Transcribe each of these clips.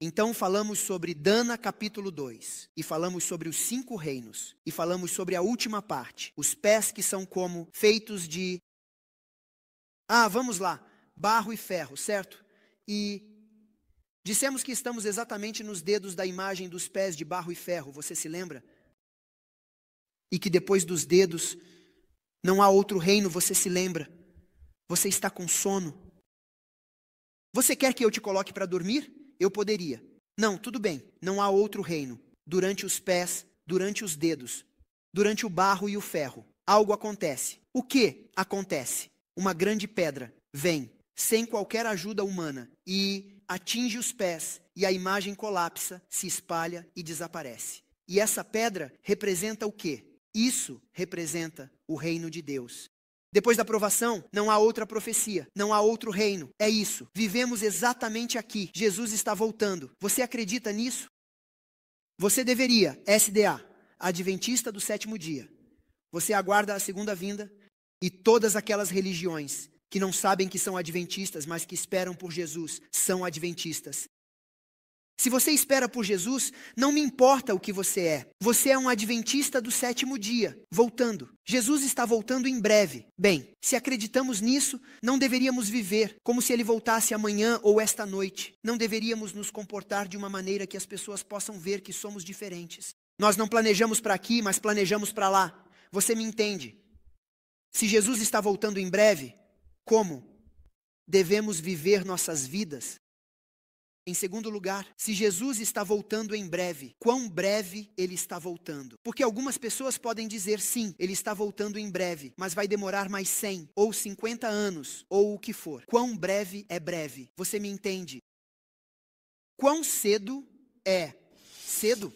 Então falamos sobre Dana capítulo 2, e falamos sobre os cinco reinos, e falamos sobre a última parte, os pés que são como feitos de. Ah, vamos lá, barro e ferro, certo? E dissemos que estamos exatamente nos dedos da imagem dos pés de barro e ferro, você se lembra? E que depois dos dedos não há outro reino, você se lembra? Você está com sono? Você quer que eu te coloque para dormir? eu poderia. Não, tudo bem, não há outro reino. Durante os pés, durante os dedos, durante o barro e o ferro, algo acontece. O que acontece? Uma grande pedra vem, sem qualquer ajuda humana, e atinge os pés, e a imagem colapsa, se espalha e desaparece. E essa pedra representa o que? Isso representa o reino de Deus. Depois da provação, não há outra profecia, não há outro reino. É isso. Vivemos exatamente aqui. Jesus está voltando. Você acredita nisso? Você deveria, SDA, Adventista do sétimo dia. Você aguarda a segunda vinda e todas aquelas religiões que não sabem que são adventistas, mas que esperam por Jesus, são adventistas. Se você espera por Jesus, não me importa o que você é. Você é um adventista do sétimo dia, voltando. Jesus está voltando em breve. Bem, se acreditamos nisso, não deveríamos viver como se ele voltasse amanhã ou esta noite. Não deveríamos nos comportar de uma maneira que as pessoas possam ver que somos diferentes. Nós não planejamos para aqui, mas planejamos para lá. Você me entende? Se Jesus está voltando em breve, como devemos viver nossas vidas em segundo lugar, se Jesus está voltando em breve, quão breve ele está voltando? Porque algumas pessoas podem dizer sim, ele está voltando em breve, mas vai demorar mais 100 ou 50 anos ou o que for. Quão breve é breve? Você me entende? Quão cedo é cedo?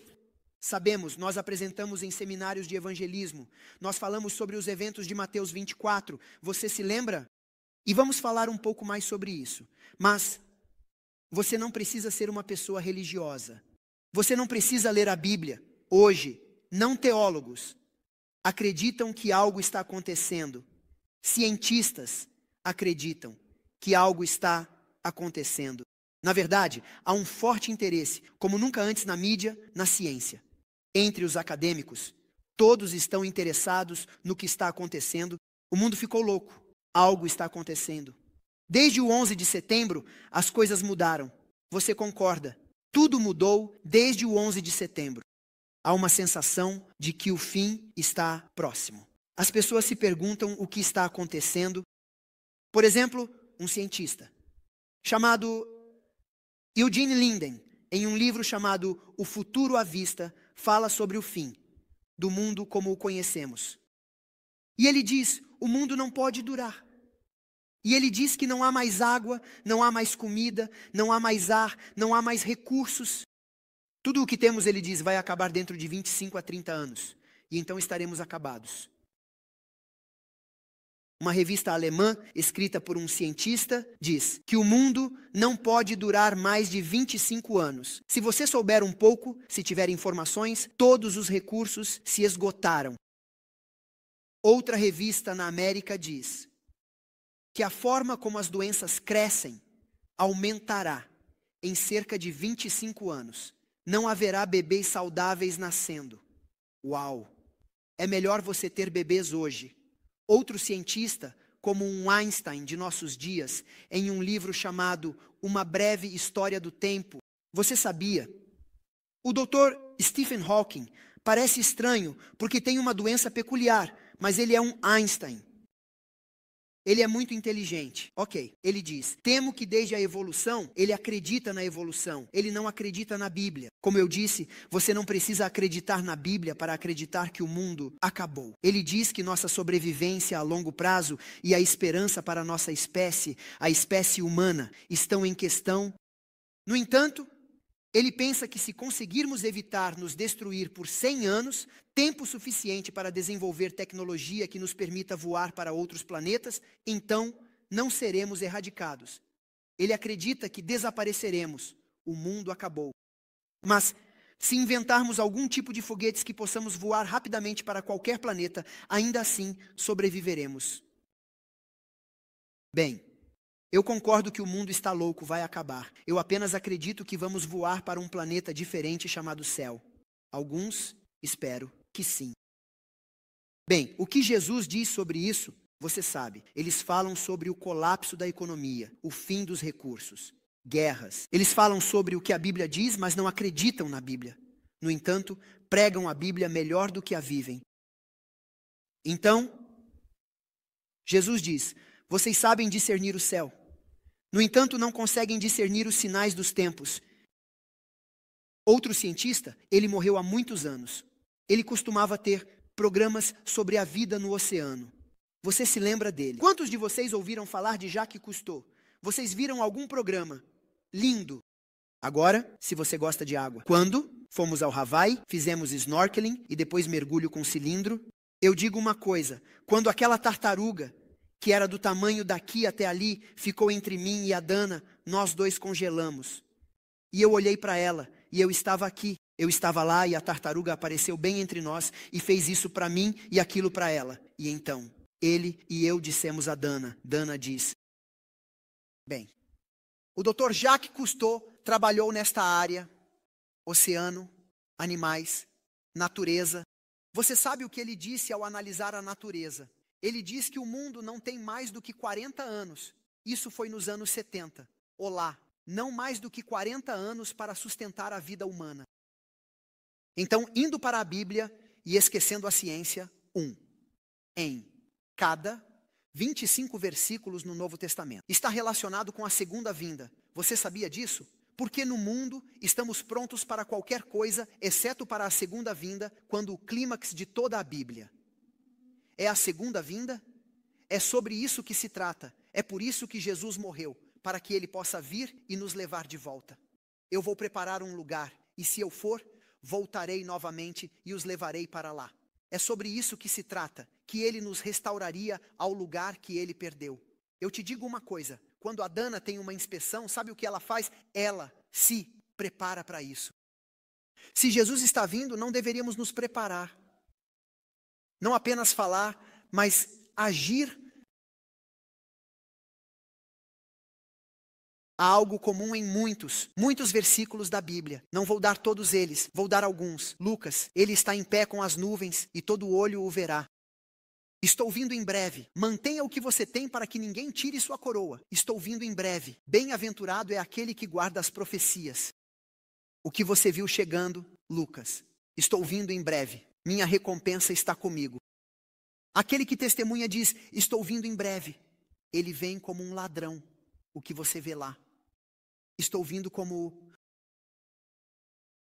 Sabemos, nós apresentamos em seminários de evangelismo, nós falamos sobre os eventos de Mateus 24, você se lembra? E vamos falar um pouco mais sobre isso. Mas você não precisa ser uma pessoa religiosa. Você não precisa ler a Bíblia. Hoje, não teólogos acreditam que algo está acontecendo. Cientistas acreditam que algo está acontecendo. Na verdade, há um forte interesse, como nunca antes na mídia, na ciência. Entre os acadêmicos, todos estão interessados no que está acontecendo. O mundo ficou louco. Algo está acontecendo. Desde o 11 de setembro, as coisas mudaram. Você concorda? Tudo mudou desde o 11 de setembro. Há uma sensação de que o fim está próximo. As pessoas se perguntam o que está acontecendo. Por exemplo, um cientista chamado Eugene Linden, em um livro chamado O Futuro à Vista, fala sobre o fim do mundo como o conhecemos. E ele diz: o mundo não pode durar. E ele diz que não há mais água, não há mais comida, não há mais ar, não há mais recursos. Tudo o que temos, ele diz, vai acabar dentro de 25 a 30 anos. E então estaremos acabados. Uma revista alemã, escrita por um cientista, diz que o mundo não pode durar mais de 25 anos. Se você souber um pouco, se tiver informações, todos os recursos se esgotaram. Outra revista na América diz: que a forma como as doenças crescem aumentará em cerca de 25 anos. Não haverá bebês saudáveis nascendo. Uau! É melhor você ter bebês hoje. Outro cientista, como um Einstein de nossos dias, em um livro chamado Uma Breve História do Tempo, você sabia? O doutor Stephen Hawking parece estranho porque tem uma doença peculiar, mas ele é um Einstein. Ele é muito inteligente. Ok. Ele diz: temo que desde a evolução, ele acredita na evolução. Ele não acredita na Bíblia. Como eu disse, você não precisa acreditar na Bíblia para acreditar que o mundo acabou. Ele diz que nossa sobrevivência a longo prazo e a esperança para a nossa espécie, a espécie humana, estão em questão. No entanto, ele pensa que se conseguirmos evitar nos destruir por 100 anos, tempo suficiente para desenvolver tecnologia que nos permita voar para outros planetas, então não seremos erradicados. Ele acredita que desapareceremos, o mundo acabou. Mas se inventarmos algum tipo de foguetes que possamos voar rapidamente para qualquer planeta, ainda assim sobreviveremos. Bem, eu concordo que o mundo está louco, vai acabar. Eu apenas acredito que vamos voar para um planeta diferente chamado céu. Alguns, espero que sim. Bem, o que Jesus diz sobre isso, você sabe. Eles falam sobre o colapso da economia, o fim dos recursos, guerras. Eles falam sobre o que a Bíblia diz, mas não acreditam na Bíblia. No entanto, pregam a Bíblia melhor do que a vivem. Então, Jesus diz: Vocês sabem discernir o céu. No entanto, não conseguem discernir os sinais dos tempos. Outro cientista, ele morreu há muitos anos. Ele costumava ter programas sobre a vida no oceano. Você se lembra dele? Quantos de vocês ouviram falar de Jacques Cousteau? Vocês viram algum programa? Lindo. Agora, se você gosta de água. Quando fomos ao Havaí, fizemos snorkeling e depois mergulho com cilindro. Eu digo uma coisa: quando aquela tartaruga que era do tamanho daqui até ali, ficou entre mim e a Dana, nós dois congelamos. E eu olhei para ela, e eu estava aqui, eu estava lá, e a tartaruga apareceu bem entre nós e fez isso para mim e aquilo para ela. E então, ele e eu dissemos a Dana. Dana diz: Bem, o doutor Jacques Cousteau trabalhou nesta área, oceano, animais, natureza. Você sabe o que ele disse ao analisar a natureza? Ele diz que o mundo não tem mais do que 40 anos. Isso foi nos anos 70. Olá, não mais do que 40 anos para sustentar a vida humana. Então, indo para a Bíblia e esquecendo a ciência, um. Em cada 25 versículos no Novo Testamento. Está relacionado com a segunda vinda. Você sabia disso? Porque no mundo estamos prontos para qualquer coisa, exceto para a segunda vinda, quando o clímax de toda a Bíblia é a segunda vinda? É sobre isso que se trata. É por isso que Jesus morreu, para que ele possa vir e nos levar de volta. Eu vou preparar um lugar, e se eu for, voltarei novamente e os levarei para lá. É sobre isso que se trata, que ele nos restauraria ao lugar que ele perdeu. Eu te digo uma coisa: quando a Dana tem uma inspeção, sabe o que ela faz? Ela se prepara para isso. Se Jesus está vindo, não deveríamos nos preparar. Não apenas falar, mas agir. Há algo comum em muitos, muitos versículos da Bíblia. Não vou dar todos eles, vou dar alguns. Lucas, ele está em pé com as nuvens e todo olho o verá. Estou vindo em breve. Mantenha o que você tem para que ninguém tire sua coroa. Estou vindo em breve. Bem-aventurado é aquele que guarda as profecias. O que você viu chegando, Lucas. Estou vindo em breve minha recompensa está comigo. Aquele que testemunha diz: Estou vindo em breve. Ele vem como um ladrão, o que você vê lá. Estou vindo como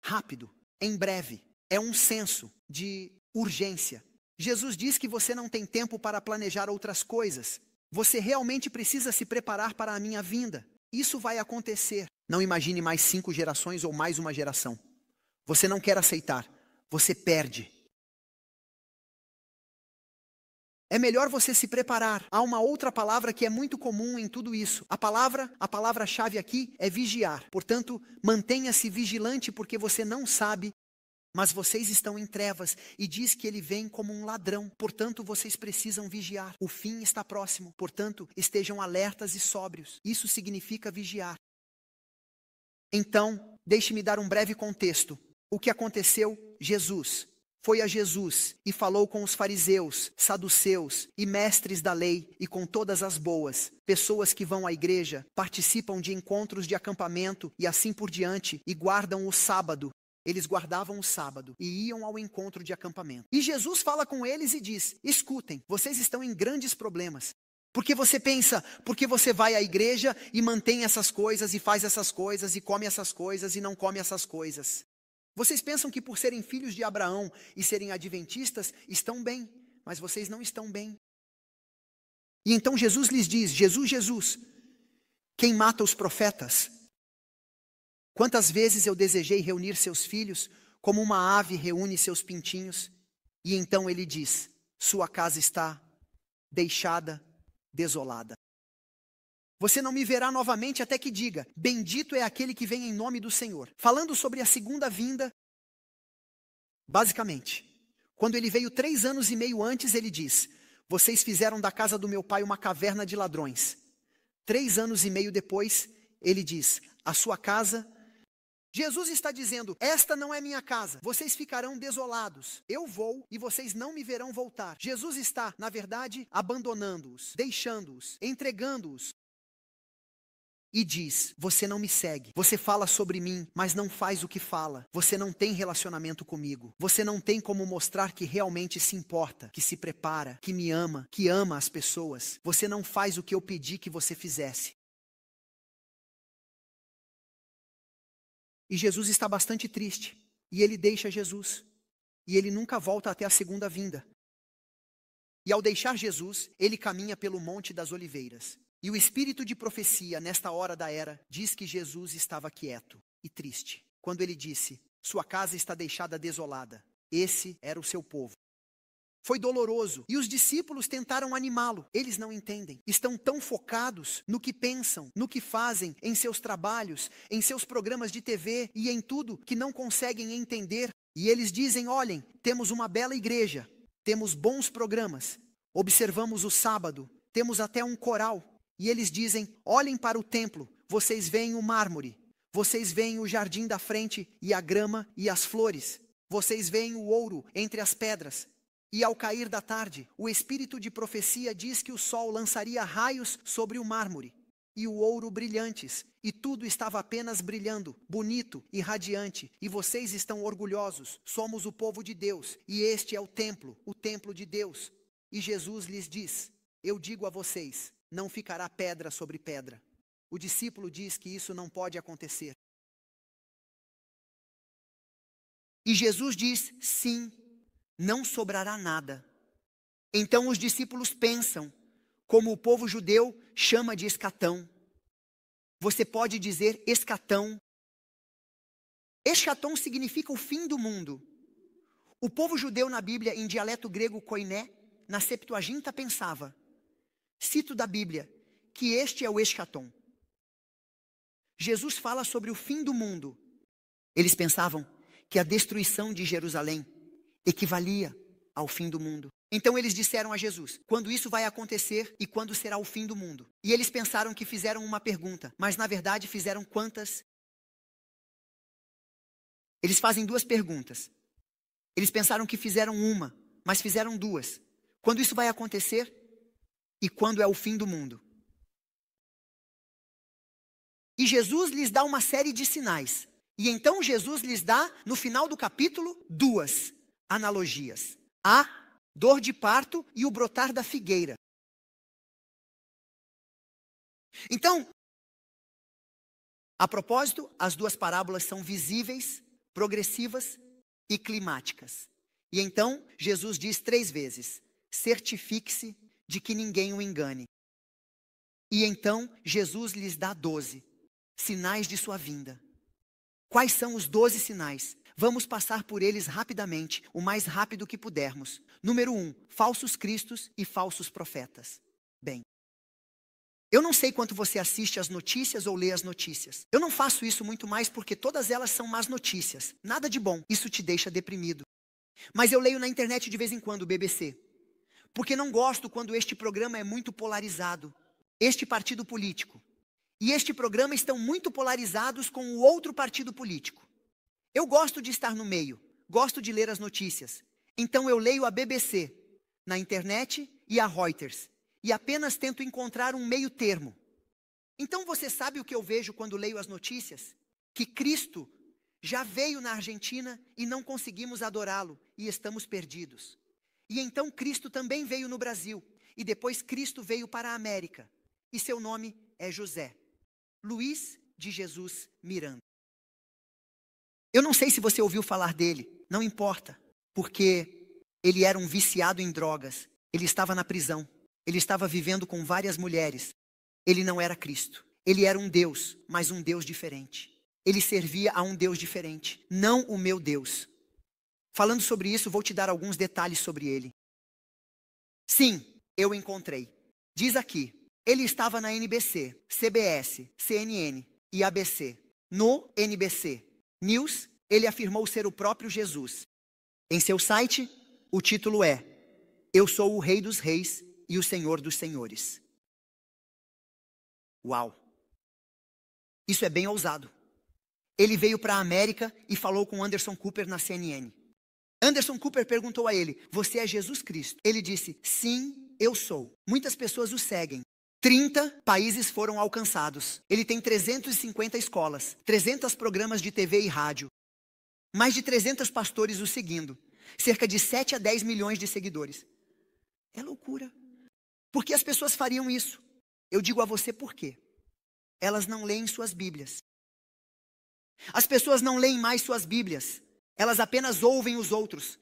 rápido, em breve. É um senso de urgência. Jesus diz que você não tem tempo para planejar outras coisas. Você realmente precisa se preparar para a minha vinda. Isso vai acontecer. Não imagine mais cinco gerações ou mais uma geração. Você não quer aceitar. Você perde. é melhor você se preparar. Há uma outra palavra que é muito comum em tudo isso. A palavra, a palavra-chave aqui é vigiar. Portanto, mantenha-se vigilante porque você não sabe mas vocês estão em trevas e diz que ele vem como um ladrão. Portanto, vocês precisam vigiar. O fim está próximo. Portanto, estejam alertas e sóbrios. Isso significa vigiar. Então, deixe-me dar um breve contexto. O que aconteceu? Jesus, foi a Jesus e falou com os fariseus, saduceus e mestres da lei e com todas as boas, pessoas que vão à igreja, participam de encontros de acampamento e assim por diante e guardam o sábado. Eles guardavam o sábado e iam ao encontro de acampamento. E Jesus fala com eles e diz: Escutem, vocês estão em grandes problemas. Porque você pensa, porque você vai à igreja e mantém essas coisas, e faz essas coisas, e come essas coisas, e não come essas coisas. Vocês pensam que por serem filhos de Abraão e serem adventistas estão bem, mas vocês não estão bem. E então Jesus lhes diz: Jesus, Jesus, quem mata os profetas? Quantas vezes eu desejei reunir seus filhos, como uma ave reúne seus pintinhos? E então ele diz: Sua casa está deixada, desolada. Você não me verá novamente até que diga: Bendito é aquele que vem em nome do Senhor. Falando sobre a segunda vinda, basicamente, quando ele veio três anos e meio antes, ele diz: Vocês fizeram da casa do meu pai uma caverna de ladrões. Três anos e meio depois, ele diz: A sua casa Jesus está dizendo: Esta não é minha casa, vocês ficarão desolados. Eu vou e vocês não me verão voltar. Jesus está, na verdade, abandonando-os, deixando-os, entregando-os e diz: Você não me segue. Você fala sobre mim, mas não faz o que fala. Você não tem relacionamento comigo. Você não tem como mostrar que realmente se importa, que se prepara, que me ama, que ama as pessoas. Você não faz o que eu pedi que você fizesse. E Jesus está bastante triste. E ele deixa Jesus. E ele nunca volta até a segunda vinda. E ao deixar Jesus, ele caminha pelo Monte das Oliveiras. E o espírito de profecia, nesta hora da era, diz que Jesus estava quieto e triste quando ele disse: Sua casa está deixada desolada. Esse era o seu povo. Foi doloroso e os discípulos tentaram animá-lo. Eles não entendem. Estão tão focados no que pensam, no que fazem, em seus trabalhos, em seus programas de TV e em tudo que não conseguem entender. E eles dizem: Olhem, temos uma bela igreja, temos bons programas, observamos o sábado, temos até um coral, e eles dizem: olhem para o templo, vocês veem o mármore, vocês veem o jardim da frente e a grama e as flores, vocês veem o ouro entre as pedras. E ao cair da tarde, o espírito de profecia diz que o sol lançaria raios sobre o mármore e o ouro brilhantes, e tudo estava apenas brilhando, bonito e radiante, e vocês estão orgulhosos, somos o povo de Deus, e este é o templo, o templo de Deus. E Jesus lhes diz: Eu digo a vocês, não ficará pedra sobre pedra. O discípulo diz que isso não pode acontecer. E Jesus diz: sim, não sobrará nada. Então os discípulos pensam, como o povo judeu chama de escatão. Você pode dizer escatão. Escatão significa o fim do mundo. O povo judeu na Bíblia, em dialeto grego koiné, na Septuaginta pensava: Cito da Bíblia que este é o escatom. Jesus fala sobre o fim do mundo. Eles pensavam que a destruição de Jerusalém equivalia ao fim do mundo. Então eles disseram a Jesus: quando isso vai acontecer e quando será o fim do mundo? E eles pensaram que fizeram uma pergunta, mas na verdade fizeram quantas? Eles fazem duas perguntas. Eles pensaram que fizeram uma, mas fizeram duas. Quando isso vai acontecer e quando é o fim do mundo. E Jesus lhes dá uma série de sinais. E então Jesus lhes dá, no final do capítulo, duas analogias: a dor de parto e o brotar da figueira. Então, a propósito, as duas parábolas são visíveis, progressivas e climáticas. E então, Jesus diz três vezes: certifique-se de que ninguém o engane. E então Jesus lhes dá doze sinais de sua vinda. Quais são os doze sinais? Vamos passar por eles rapidamente, o mais rápido que pudermos. Número um, falsos cristos e falsos profetas. Bem, eu não sei quanto você assiste às notícias ou lê as notícias. Eu não faço isso muito mais porque todas elas são más notícias. Nada de bom. Isso te deixa deprimido. Mas eu leio na internet de vez em quando o BBC. Porque não gosto quando este programa é muito polarizado. Este partido político e este programa estão muito polarizados com o outro partido político. Eu gosto de estar no meio, gosto de ler as notícias. Então eu leio a BBC, na internet e a Reuters, e apenas tento encontrar um meio termo. Então você sabe o que eu vejo quando leio as notícias? Que Cristo já veio na Argentina e não conseguimos adorá-lo e estamos perdidos. E então Cristo também veio no Brasil. E depois Cristo veio para a América. E seu nome é José. Luiz de Jesus Miranda. Eu não sei se você ouviu falar dele, não importa, porque ele era um viciado em drogas, ele estava na prisão, ele estava vivendo com várias mulheres. Ele não era Cristo. Ele era um Deus, mas um Deus diferente. Ele servia a um Deus diferente, não o meu Deus. Falando sobre isso, vou te dar alguns detalhes sobre ele. Sim, eu encontrei. Diz aqui: ele estava na NBC, CBS, CNN e ABC. No NBC News, ele afirmou ser o próprio Jesus. Em seu site, o título é Eu sou o Rei dos Reis e o Senhor dos Senhores. Uau! Isso é bem ousado. Ele veio para a América e falou com Anderson Cooper na CNN. Anderson Cooper perguntou a ele: Você é Jesus Cristo? Ele disse: Sim, eu sou. Muitas pessoas o seguem. 30 países foram alcançados. Ele tem 350 escolas, 300 programas de TV e rádio. Mais de 300 pastores o seguindo. Cerca de 7 a 10 milhões de seguidores. É loucura. Por que as pessoas fariam isso? Eu digo a você por quê. Elas não leem suas Bíblias. As pessoas não leem mais suas Bíblias. Elas apenas ouvem os outros,